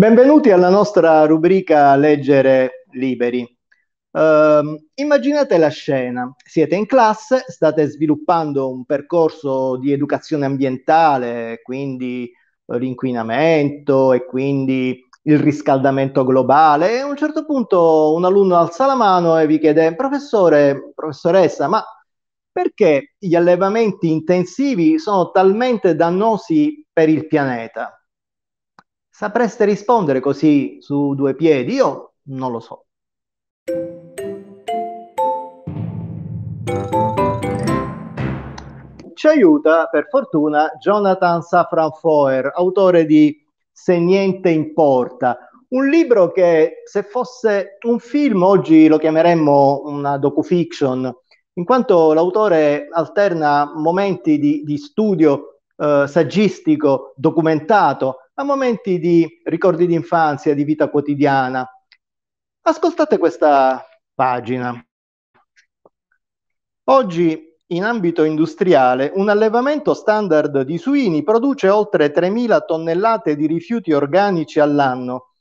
Benvenuti alla nostra rubrica Leggere Liberi. Uh, immaginate la scena, siete in classe, state sviluppando un percorso di educazione ambientale, quindi l'inquinamento e quindi il riscaldamento globale e a un certo punto un alunno alza la mano e vi chiede professore, professoressa, ma perché gli allevamenti intensivi sono talmente dannosi per il pianeta? Sapreste rispondere così su due piedi? Io non lo so. Ci aiuta, per fortuna, Jonathan Safran Foer, autore di Se niente importa, un libro che se fosse un film oggi lo chiameremmo una docufiction, in quanto l'autore alterna momenti di, di studio eh, saggistico documentato a momenti di ricordi di infanzia, di vita quotidiana. Ascoltate questa pagina. Oggi in ambito industriale, un allevamento standard di suini produce oltre 3.000 tonnellate di rifiuti organici all'anno.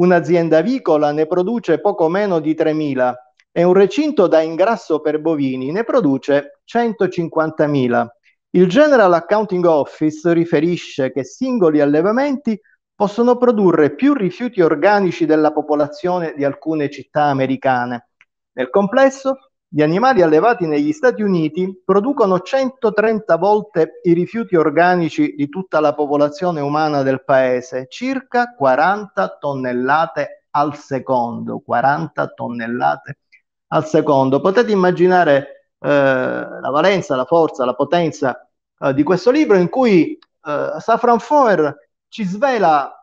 Un'azienda avicola ne produce poco meno di 3.000 e un recinto da ingrasso per bovini ne produce 150.000. Il General Accounting Office riferisce che singoli allevamenti possono produrre più rifiuti organici della popolazione di alcune città americane. Nel complesso, gli animali allevati negli Stati Uniti producono 130 volte i rifiuti organici di tutta la popolazione umana del paese, circa 40 tonnellate al secondo. 40 tonnellate al secondo. Potete immaginare eh, la valenza, la forza, la potenza eh, di questo libro in cui eh, Safran Foer ci svela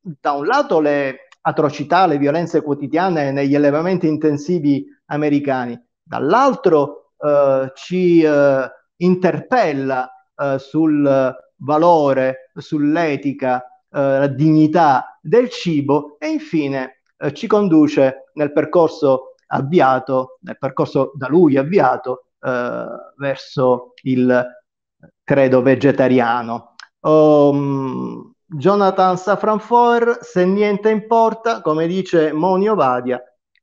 da un lato le atrocità, le violenze quotidiane negli allevamenti intensivi americani, dall'altro eh, ci eh, interpella eh, sul valore, sull'etica, la dignità del cibo e infine ci conduce nel percorso avviato, nel percorso da lui avviato eh, verso il credo vegetariano. Um, Jonathan Safranfoer, Se niente importa, come dice Monio Vadia,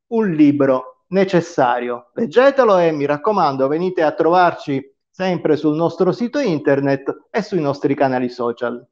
un libro necessario. Leggetelo e mi raccomando, venite a trovarci sempre sul nostro sito internet e sui nostri canali social.